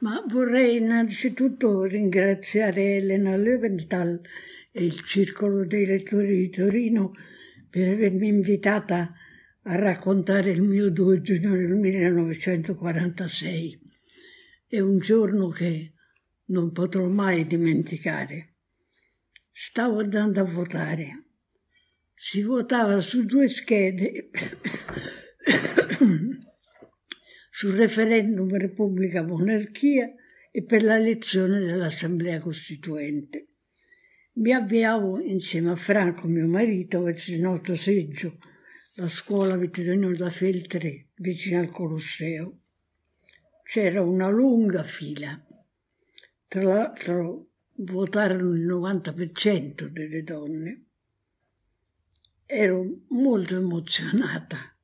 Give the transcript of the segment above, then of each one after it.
Ma vorrei innanzitutto ringraziare Elena Leventhal e il Circolo dei Lettori di Torino per avermi invitata a raccontare il mio 2 giugno del 1946. È un giorno che non potrò mai dimenticare. Stavo andando a votare. Si votava su due schede sul referendum Repubblica-Monarchia e per l'elezione dell'Assemblea Costituente. Mi avviavo insieme a Franco, mio marito, verso il nostro seggio, la scuola veterinaria da Feltre, vicino al Colosseo. C'era una lunga fila. Tra l'altro votarono il 90% delle donne. Ero molto emozionata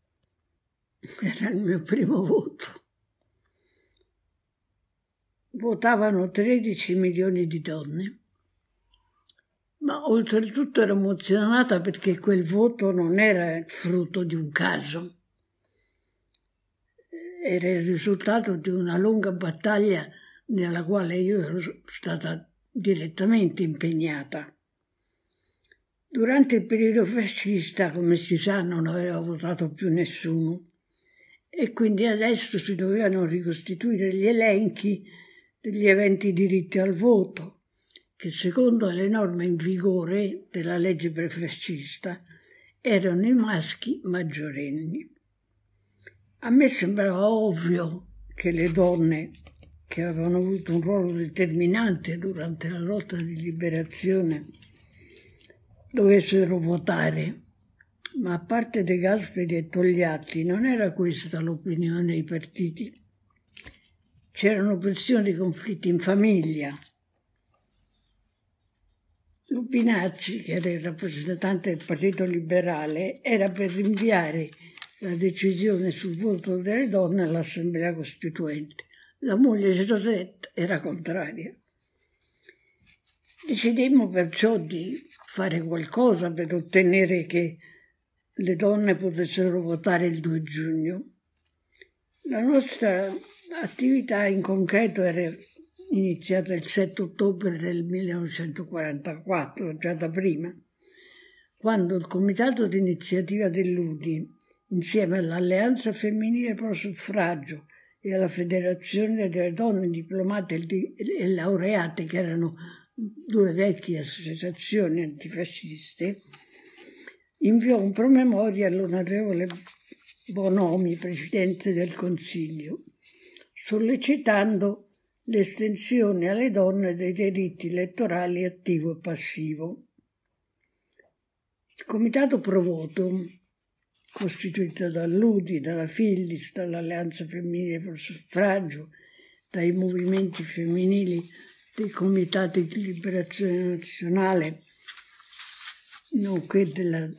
era il mio primo voto. Votavano 13 milioni di donne, ma oltretutto ero emozionata perché quel voto non era il frutto di un caso, era il risultato di una lunga battaglia nella quale io ero stata direttamente impegnata. Durante il periodo fascista, come si sa, non aveva votato più nessuno e quindi adesso si dovevano ricostituire gli elenchi degli eventi diritti al voto, che secondo le norme in vigore della legge prefascista erano i maschi maggiorenni. A me sembrava ovvio che le donne che avevano avuto un ruolo determinante durante la lotta di liberazione dovessero votare ma a parte De Gasperi e Togliatti non era questa l'opinione dei partiti. C'erano persino di conflitti in famiglia. Lupinacci, che era il rappresentante del Partito Liberale, era per rinviare la decisione sul voto delle donne all'Assemblea Costituente. La moglie di Rosetta era contraria. Decidemmo perciò di fare qualcosa per ottenere che le donne potessero votare il 2 giugno. La nostra attività in concreto era iniziata il 7 ottobre del 1944, già da prima, quando il Comitato d'iniziativa dell'Udi, insieme all'Alleanza Femminile Pro Suffragio e alla Federazione delle Donne Diplomate e Laureate, che erano due vecchie associazioni antifasciste, inviò un promemoria all'onorevole Bonomi, Presidente del Consiglio, sollecitando l'estensione alle donne dei diritti elettorali attivo e passivo. Il comitato Provoto, costituito dall'Udi, dalla Fillis, dall'Alleanza Femminile per il Suffragio, dai movimenti femminili dei comitati di liberazione nazionale, no, che della,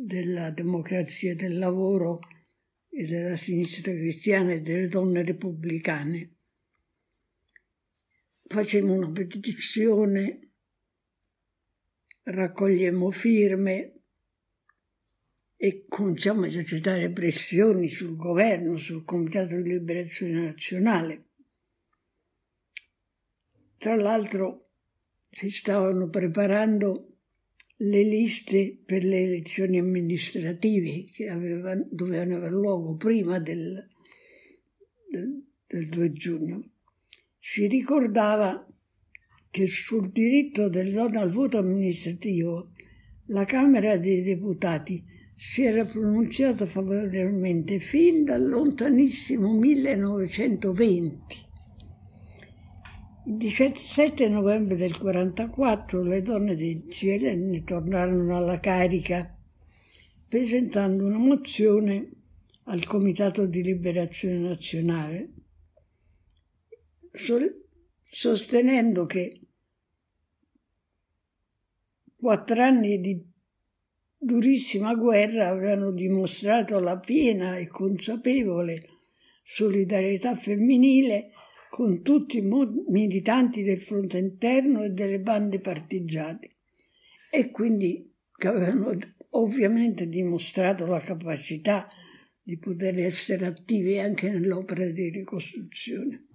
della democrazia del lavoro e della sinistra cristiana e delle donne repubblicane. Facemmo una petizione, raccogliemmo firme e cominciamo a esercitare pressioni sul governo, sul Comitato di Liberazione Nazionale. Tra l'altro si stavano preparando le liste per le elezioni amministrative che avevano, dovevano avere luogo prima del, del, del 2 giugno. Si ricordava che sul diritto del donna al voto amministrativo la Camera dei Deputati si era pronunciata favorevolmente fin dal lontanissimo 1920 il 17 novembre del 1944 le donne di CLN tornarono alla carica presentando una mozione al Comitato di Liberazione Nazionale sostenendo che quattro anni di durissima guerra avevano dimostrato la piena e consapevole solidarietà femminile con tutti i militanti del fronte interno e delle bande partigiane e quindi che avevano ovviamente dimostrato la capacità di poter essere attivi anche nell'opera di ricostruzione.